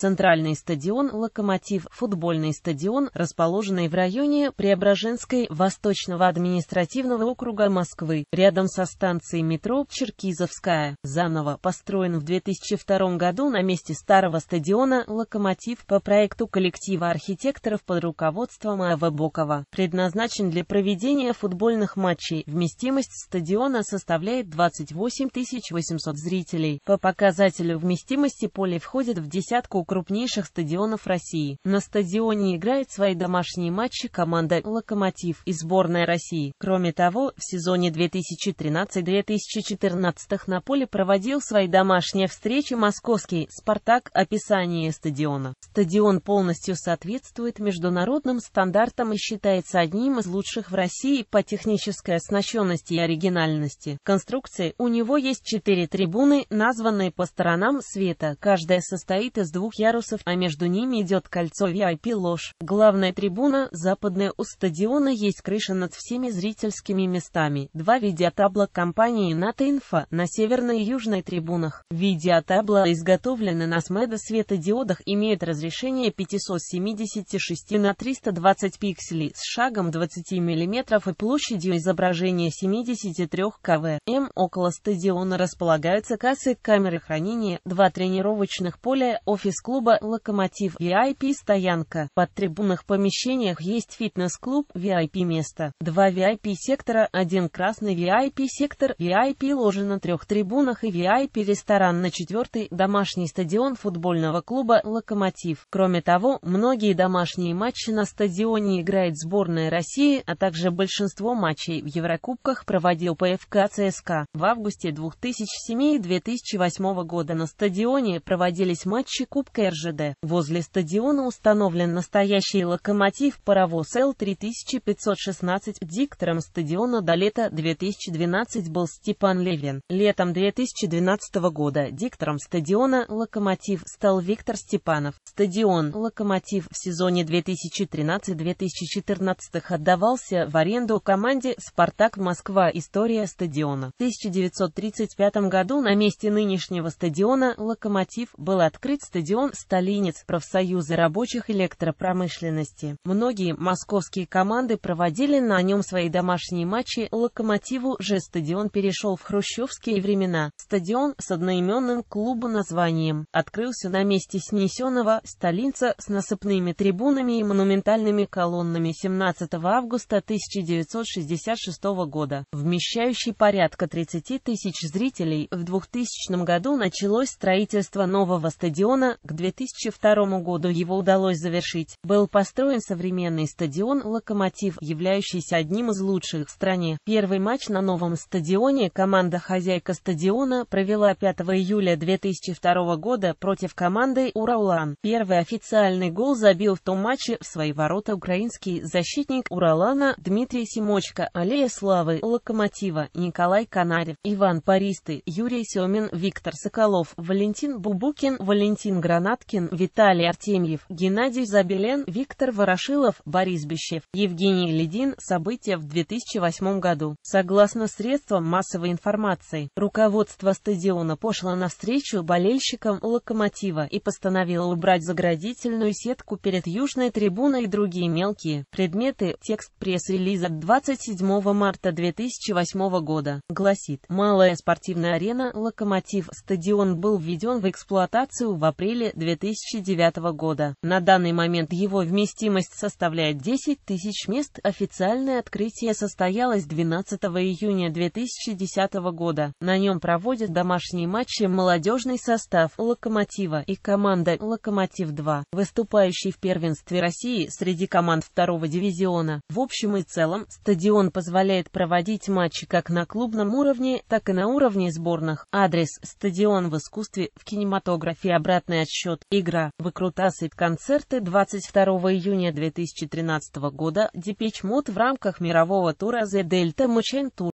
Центральный стадион «Локомотив» – футбольный стадион, расположенный в районе Преображенской Восточного административного округа Москвы, рядом со станцией метро Черкизовская, заново построен в 2002 году на месте старого стадиона «Локомотив» по проекту коллектива архитекторов под руководством А.В. Бокова, предназначен для проведения футбольных матчей. Вместимость стадиона составляет 28 800 зрителей. По показателю вместимости поле входит в десятку крупнейших стадионов России. На стадионе играет свои домашние матчи команда «Локомотив» и сборная России. Кроме того, в сезоне 2013-2014 на поле проводил свои домашние встречи московский «Спартак» описание стадиона. Стадион полностью соответствует международным стандартам и считается одним из лучших в России по технической оснащенности и оригинальности. Конструкции у него есть четыре трибуны, названные по сторонам света, каждая состоит из двух ярусов, а между ними идет кольцо VIP-ложь. Главная трибуна, западная у стадиона есть крыша над всеми зрительскими местами. Два видеотабла компании НАТО Инфо на северной и южной трибунах. Видеотабла изготовлены на светодиодах, имеют разрешение 576 на 320 пикселей с шагом 20 мм и площадью изображения 73 кв. М. Около стадиона располагаются кассы, камеры хранения, два тренировочных поля, офис-клуб клуба «Локомотив» VIP-стоянка. Под трибунных помещениях есть фитнес-клуб VIP-место, два VIP-сектора, один красный VIP-сектор, VIP-ложа на трех трибунах и VIP-ресторан на четвертой, домашний стадион футбольного клуба «Локомотив». Кроме того, многие домашние матчи на стадионе играет сборная России, а также большинство матчей в Еврокубках проводил ПФК ЦСКА. В августе 2007 и 2008 года на стадионе проводились матчи Кубка РЖД. Возле стадиона установлен настоящий локомотив-паровоз Л-3516. Диктором стадиона до лета 2012 был Степан Левин. Летом 2012 года диктором стадиона «Локомотив» стал Виктор Степанов. Стадион «Локомотив» в сезоне 2013-2014 отдавался в аренду команде «Спартак Москва. История стадиона». В 1935 году на месте нынешнего стадиона «Локомотив» был открыт стадион Родион Сталинец, профсоюза рабочих электропромышленности. Многие московские команды проводили на нем свои домашние матчи. Локомотиву же стадион перешел в хрущевские времена. Стадион с одноименным клубом названием открылся на месте снесенного Сталинца с насыпными трибунами и монументальными колоннами 17 августа 1966 года, вмещающий порядка 30 тысяч зрителей. В 2000 году началось строительство нового стадиона, к 2002 году его удалось завершить. Был построен современный стадион «Локомотив», являющийся одним из лучших в стране. Первый матч на новом стадионе команда-хозяйка стадиона провела 5 июля 2002 года против команды «Уралан». Первый официальный гол забил в том матче в свои ворота украинский защитник «Уралана» Дмитрий Симочка. Аллея Славы, «Локомотива», Николай Канарев, Иван Паристы, Юрий Семин, Виктор Соколов, Валентин Бубукин, Валентин Град. Гранаткин, Виталий Артемьев, Геннадий Забелен, Виктор Ворошилов, Борис Бещев, Евгений Ледин. События в 2008 году. Согласно средствам массовой информации, руководство стадиона пошло навстречу болельщикам «Локомотива» и постановило убрать заградительную сетку перед южной трибуной и другие мелкие предметы. Текст пресс-релиза 27 марта 2008 года гласит «Малая спортивная арена «Локомотив» стадион был введен в эксплуатацию в апреле 2009 года. На данный момент его вместимость составляет 10 тысяч мест. Официальное открытие состоялось 12 июня 2010 года. На нем проводят домашние матчи молодежный состав «Локомотива» и команда «Локомотив-2», выступающий в первенстве России среди команд второго дивизиона. В общем и целом, стадион позволяет проводить матчи как на клубном уровне, так и на уровне сборных. Адрес – стадион в искусстве, в кинематографе обратный отсчет счет, игра, выкрутасы, концерты 22 июня 2013 года, Depeche Мод в рамках мирового тура The Delta Machine Tour.